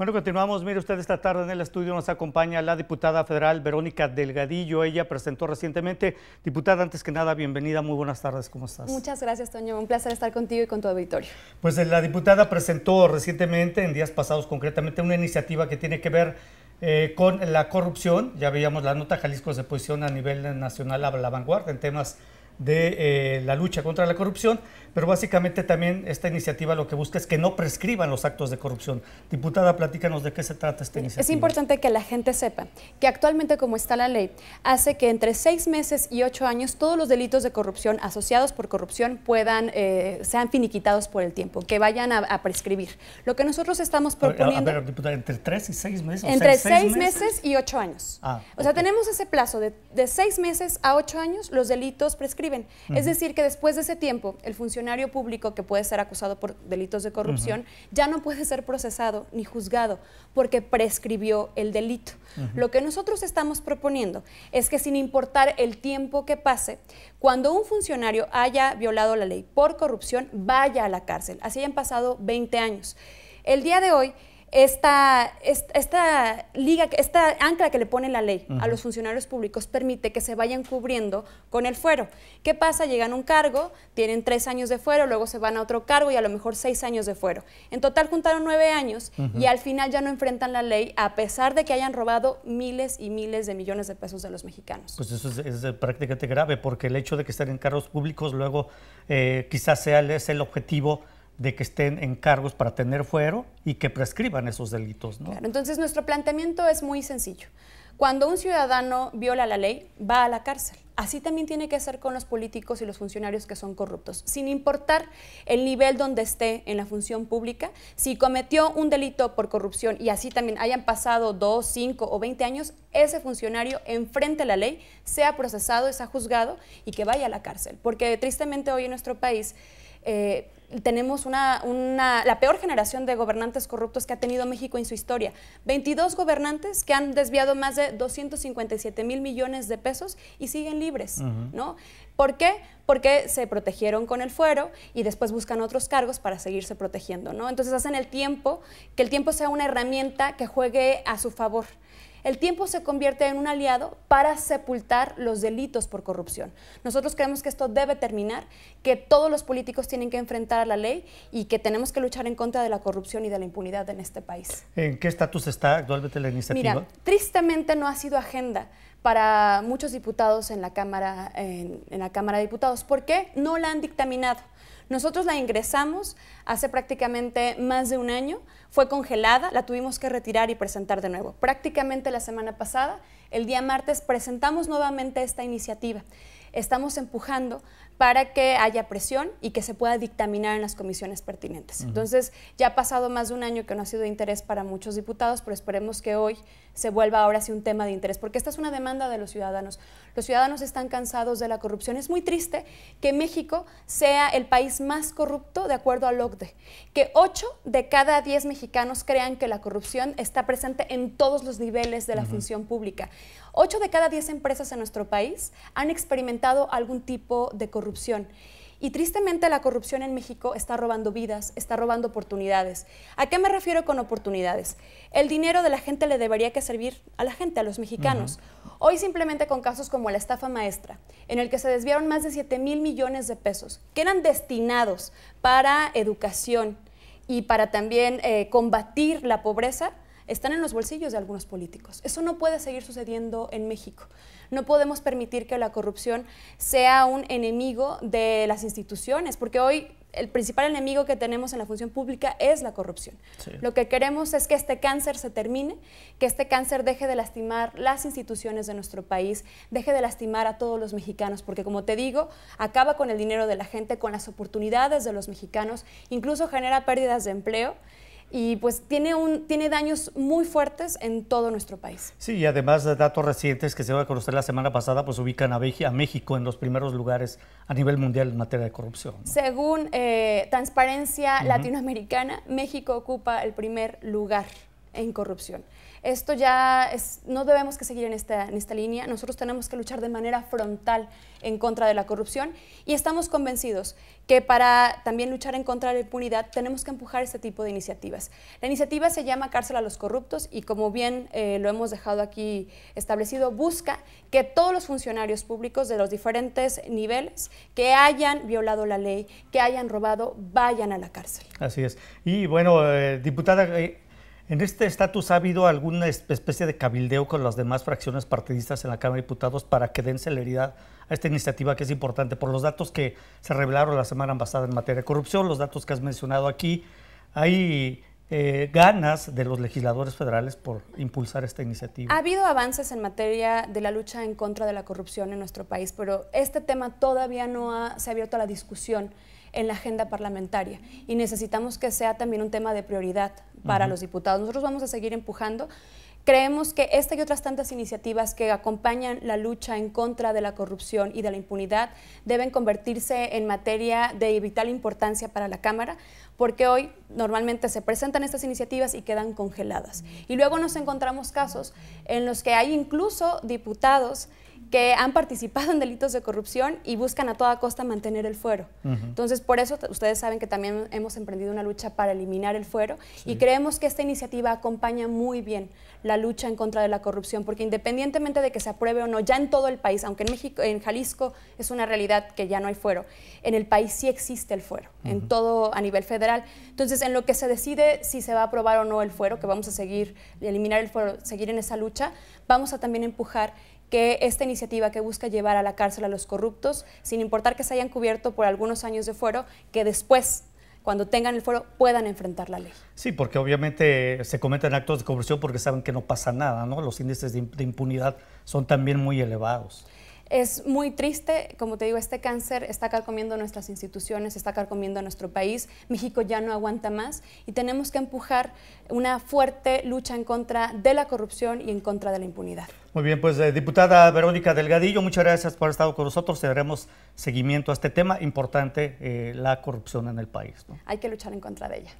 Bueno, continuamos. Mire usted, esta tarde en el estudio nos acompaña la diputada federal Verónica Delgadillo. Ella presentó recientemente. Diputada, antes que nada, bienvenida. Muy buenas tardes. ¿Cómo estás? Muchas gracias, Toño. Un placer estar contigo y con tu auditorio. Pues eh, la diputada presentó recientemente, en días pasados concretamente, una iniciativa que tiene que ver eh, con la corrupción. Ya veíamos la nota. Jalisco se posiciona a nivel nacional a la vanguardia en temas de eh, la lucha contra la corrupción, pero básicamente también esta iniciativa lo que busca es que no prescriban los actos de corrupción. Diputada, platícanos de qué se trata esta iniciativa. Es importante que la gente sepa que actualmente como está la ley, hace que entre seis meses y ocho años todos los delitos de corrupción asociados por corrupción puedan, eh, sean finiquitados por el tiempo, que vayan a, prescribir. Lo que nosotros estamos proponiendo... A diputada, entre tres y seis meses. Entre seis, meses? y ocho años. Ah, o sea, tenemos ese plazo de, de seis meses a ocho años los delitos prescriben es decir, que después de ese tiempo, el funcionario público que puede ser acusado por delitos de corrupción ya no puede ser procesado ni juzgado porque prescribió el delito. Lo que nosotros estamos proponiendo es que sin importar el tiempo que pase, cuando un funcionario haya violado la ley por corrupción, vaya a la cárcel. Así han pasado 20 años. El día de hoy esta, esta, liga, esta ancla que le pone la ley a los funcionarios públicos permite que se vayan cubriendo con el fuero. ¿Qué pasa? Llegan a un cargo, tienen tres años de fuero, luego se van a otro cargo y a lo mejor seis años de fuero. En total juntaron nueve años y al final ya no enfrentan la ley a pesar de que hayan robado miles y miles de millones de pesos de los mexicanos. Pues eso es, eh, prácticamente grave porque el hecho de que estén en cargos públicos luego eh, quizás sea es el objetivo de que estén en cargos para tener fuero y que prescriban esos delitos. ¿no? entonces nuestro planteamiento es muy sencillo. Cuando un ciudadano viola la ley, va a la cárcel. Así también tiene que ser con los políticos y los funcionarios que son corruptos, sin importar el nivel donde esté en la función pública. Si cometió un delito por corrupción y así también hayan pasado dos, cinco o veinte años, ese funcionario enfrente a la ley, sea procesado, sea juzgado y que vaya a la cárcel. Porque tristemente hoy en nuestro país eh, tenemos una, la peor generación de gobernantes corruptos que ha tenido México en su historia. 22 gobernantes que han desviado más de 257 mil millones de pesos y siguen libres, ¿Por qué? Porque se protegieron con el fuero y después buscan otros cargos para seguirse protegiendo, Entonces hacen el tiempo, que el tiempo sea una herramienta que juegue a su favor el tiempo se convierte en un aliado para sepultar los delitos por corrupción. Nosotros creemos que esto debe terminar, que todos los políticos tienen que enfrentar a la ley y que tenemos que luchar en contra de la corrupción y de la impunidad en este país. ¿En qué estatus está actualmente la iniciativa? Mira, tristemente no ha sido agenda para muchos diputados en la Cámara, en, la Cámara de Diputados. ¿Por qué? No la han dictaminado. Nosotros la ingresamos hace prácticamente más de un año, fue congelada, la tuvimos que retirar y presentar de nuevo. Prácticamente la semana pasada, el día martes, presentamos nuevamente esta iniciativa. Estamos empujando para que haya presión y que se pueda dictaminar en las comisiones pertinentes. Entonces, ya ha pasado más de un año que no ha sido de interés para muchos diputados, pero esperemos que hoy se vuelva ahora sí un tema de interés, porque esta es una demanda de los ciudadanos. Los ciudadanos están cansados de la corrupción. Es muy triste que México sea el país más corrupto de acuerdo al OCDE, que 8 de cada 10 mexicanos crean que la corrupción está presente en todos los niveles de la función pública. 8 de cada 10 empresas en nuestro país han experimentado algún tipo de corrupción y tristemente la corrupción en México está robando vidas, está robando oportunidades. ¿A qué me refiero con oportunidades? El dinero de la gente le debería que servir a la gente, a los mexicanos. Hoy simplemente con casos como la estafa maestra, en el que se desviaron más de 7 mil millones de pesos, que eran destinados para educación y para también eh, combatir la pobreza, están en los bolsillos de algunos políticos. Eso no puede seguir sucediendo en México. No podemos permitir que la corrupción sea un enemigo de las instituciones, porque hoy el principal enemigo que tenemos en la función pública es la corrupción. Lo que queremos es que este cáncer se termine, que este cáncer deje de lastimar las instituciones de nuestro país, deje de lastimar a todos los mexicanos, porque como te digo, acaba con el dinero de la gente, con las oportunidades de los mexicanos, incluso genera pérdidas de empleo y pues tiene, un, tiene daños muy fuertes en todo nuestro país. Sí, y además de datos recientes que se van a conocer la semana pasada, pues ubican a, México en los primeros lugares a nivel mundial en materia de corrupción. Según eh, Transparencia Latinoamericana, México ocupa el primer lugar en corrupción. Esto ya es, no debemos que seguir en esta, en esta línea, nosotros tenemos que luchar de manera frontal en contra de la corrupción y estamos convencidos que para también luchar en contra de la impunidad tenemos que empujar este tipo de iniciativas. La iniciativa se llama Cárcel a los Corruptos y como bien eh, lo hemos dejado aquí establecido, busca que todos los funcionarios públicos de los diferentes niveles que hayan violado la ley, que hayan robado, vayan a la cárcel. Así es. Y bueno, eh, diputada... Eh, ¿En este estatus ha habido alguna especie de cabildeo con las demás fracciones partidistas en la Cámara de Diputados para que den celeridad a esta iniciativa que es importante? Por los datos que se revelaron la semana pasada en materia de corrupción, los datos que has mencionado aquí, hay eh, ganas de los legisladores federales por impulsar esta iniciativa. Ha habido avances en materia de la lucha en contra de la corrupción en nuestro país, pero este tema todavía no se ha abierto a la discusión en la agenda parlamentaria y necesitamos que sea también un tema de prioridad para los diputados. Nosotros vamos a seguir empujando. Creemos que esta y otras tantas iniciativas que acompañan la lucha en contra de la corrupción y de la impunidad deben convertirse en materia de vital importancia para la Cámara, porque hoy normalmente se presentan estas iniciativas y quedan congeladas. Y luego nos encontramos casos en los que hay incluso diputados que han participado en delitos de corrupción y buscan a toda costa mantener el fuero. Entonces, por eso ustedes saben que también hemos emprendido una lucha para eliminar el fuero y creemos que esta iniciativa acompaña muy bien la lucha en contra de la corrupción, porque independientemente de que se apruebe o no, ya en todo el país, aunque en México, en Jalisco es una realidad que ya no hay fuero, en el país sí existe el fuero, en todo a nivel federal. Entonces, en lo que se decide si se va a aprobar o no el fuero, que vamos a seguir eliminar el fuero, seguir en esa lucha, vamos a también empujar que esta iniciativa que busca llevar a la cárcel a los corruptos, sin importar que se hayan cubierto por algunos años de fuero, que después cuando tengan el fuero, puedan enfrentar la ley. Sí, porque obviamente se cometen actos de corrupción porque saben que no pasa nada, ¿no? Los índices de impunidad son también muy elevados. Es muy triste, como te digo, este cáncer está carcomiendo nuestras instituciones, está carcomiendo nuestro país. México ya no aguanta más y tenemos que empujar una fuerte lucha en contra de la corrupción y en contra de la impunidad. Muy bien, pues eh, diputada Verónica Delgadillo, muchas gracias por haber estado con nosotros. Te seguimiento a este tema importante, eh, la corrupción en el país. Hay que luchar en contra de ella.